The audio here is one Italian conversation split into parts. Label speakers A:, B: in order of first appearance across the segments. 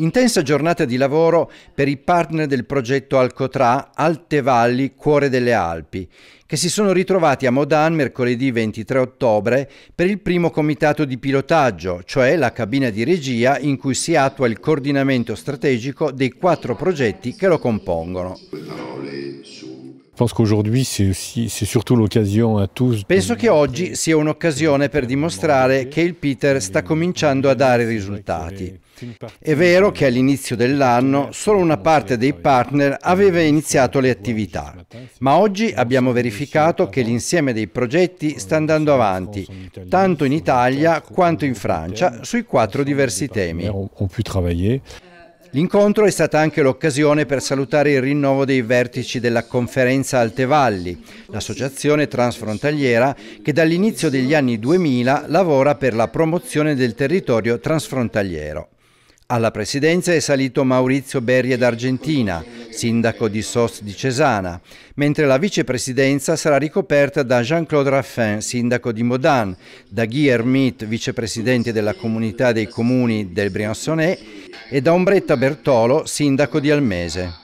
A: Intensa giornata di lavoro per i partner del progetto Alcotra Alte Valli Cuore delle Alpi, che si sono ritrovati a Modan mercoledì 23 ottobre per il primo comitato di pilotaggio, cioè la cabina di regia in cui si attua il coordinamento strategico dei quattro progetti che lo compongono. parole
B: penso qu'aujourd'hui c'est surtout l'occasione a tutti.
A: Penso che oggi sia un'occasione per dimostrare che il Peter sta cominciando a dare risultati. È vero che all'inizio dell'anno solo una parte dei partner aveva iniziato le attività, ma oggi abbiamo verificato che l'insieme dei progetti sta andando avanti, tanto in Italia quanto in Francia, sui quattro diversi temi. L'incontro è stata anche l'occasione per salutare il rinnovo dei vertici della conferenza Alte Valli, l'associazione transfrontaliera che dall'inizio degli anni 2000 lavora per la promozione del territorio transfrontaliero. Alla presidenza è salito Maurizio Berri d'Argentina, sindaco di Sos di Cesana, mentre la vicepresidenza sarà ricoperta da Jean-Claude Raffin, sindaco di Modan, da Guy Hermit, vicepresidente della comunità dei comuni del Briançonnet e da Ombretta Bertolo, sindaco di Almese.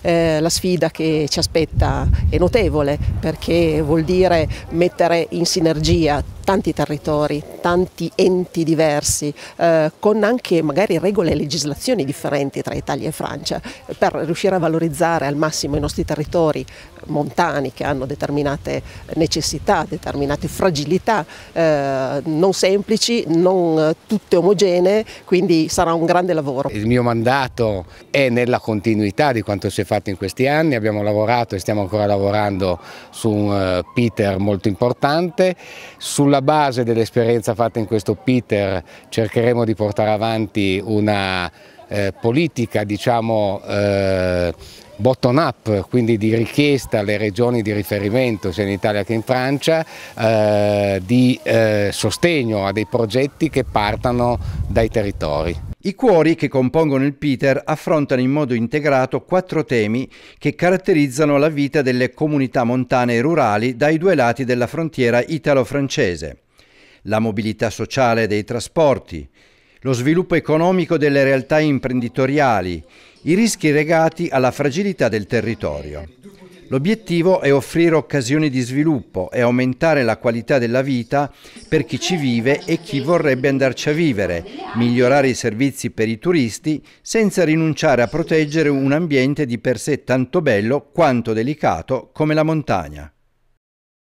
C: Eh, la sfida che ci aspetta è notevole perché vuol dire mettere in sinergia tanti territori, tanti enti diversi, eh, con anche magari regole e legislazioni differenti tra Italia e Francia, per riuscire a valorizzare al massimo i nostri territori montani che hanno determinate necessità, determinate fragilità eh, non semplici, non tutte omogenee, quindi sarà un grande lavoro. Il
B: mio mandato è nella continuità di quanto si è fatto in questi anni, abbiamo lavorato e stiamo ancora lavorando su un eh, Peter molto importante, sulla sulla base dell'esperienza fatta in questo Peter cercheremo di portare avanti una eh, politica diciamo, eh, bottom up, quindi di richiesta alle regioni di riferimento sia in Italia che in Francia eh, di eh, sostegno a dei progetti che partano dai territori. I cuori che compongono
A: il Peter affrontano in modo integrato quattro temi che caratterizzano la vita delle comunità montane e rurali dai due lati della frontiera italo-francese. La mobilità sociale dei trasporti, lo sviluppo economico delle realtà imprenditoriali, i rischi legati alla fragilità del territorio. L'obiettivo è offrire occasioni di sviluppo e aumentare la qualità della vita per chi ci vive e chi vorrebbe andarci a vivere, migliorare i servizi per i turisti senza rinunciare a proteggere un ambiente di per sé tanto bello quanto delicato come la montagna.